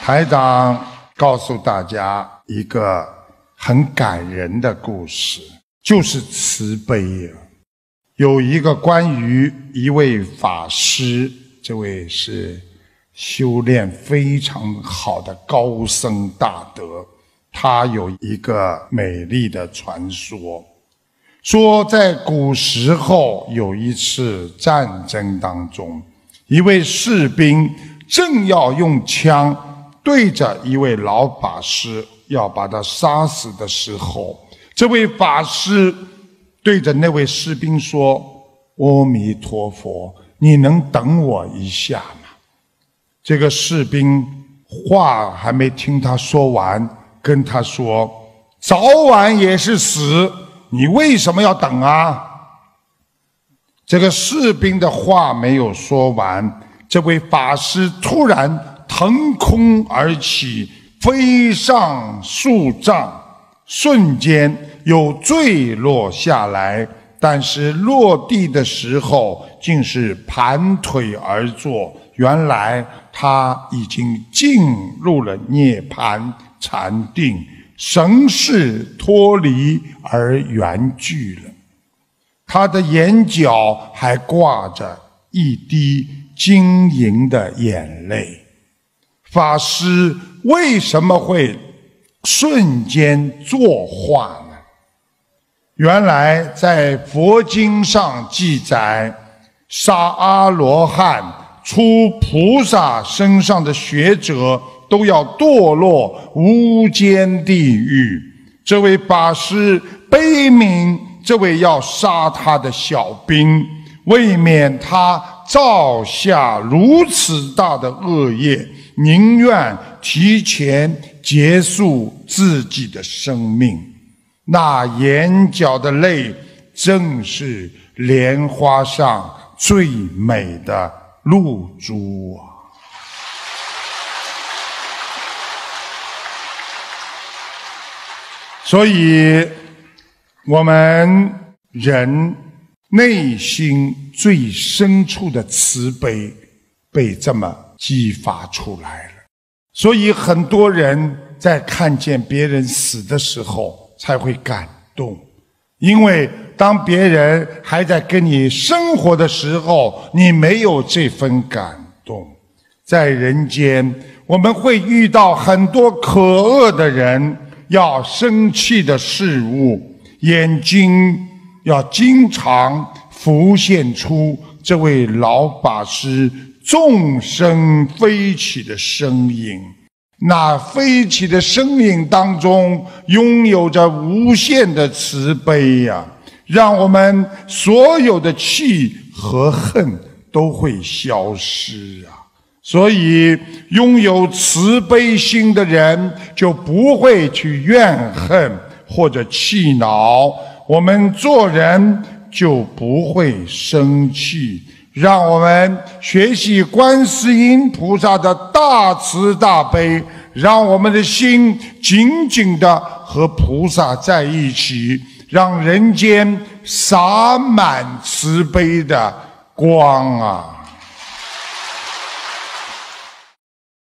台长告诉大家一个很感人的故事，就是慈悲。有一个关于一位法师，这位是修炼非常好的高僧大德，他有一个美丽的传说：说在古时候有一次战争当中，一位士兵正要用枪。对着一位老法师要把他杀死的时候，这位法师对着那位士兵说：“阿弥陀佛，你能等我一下吗？”这个士兵话还没听他说完，跟他说：“早晚也是死，你为什么要等啊？”这个士兵的话没有说完，这位法师突然。腾空而起，飞上数丈，瞬间又坠落下来。但是落地的时候，竟是盘腿而坐。原来他已经进入了涅槃禅定，神识脱离而圆聚了。他的眼角还挂着一滴晶莹的眼泪。法师为什么会瞬间作化呢？原来在佛经上记载，杀阿罗汉、出菩萨身上的学者都要堕落无间地狱。这位法师悲悯这位要杀他的小兵，未免他。造下如此大的恶业，宁愿提前结束自己的生命。那眼角的泪，正是莲花上最美的露珠啊！所以，我们人。内心最深处的慈悲，被这么激发出来了。所以很多人在看见别人死的时候才会感动，因为当别人还在跟你生活的时候，你没有这份感动。在人间，我们会遇到很多可恶的人，要生气的事物，眼睛。要经常浮现出这位老法师纵身飞起的身影，那飞起的身影当中拥有着无限的慈悲呀，让我们所有的气和恨都会消失啊！所以，拥有慈悲心的人就不会去怨恨或者气恼。我们做人就不会生气。让我们学习观世音菩萨的大慈大悲，让我们的心紧紧地和菩萨在一起，让人间洒满慈悲的光啊！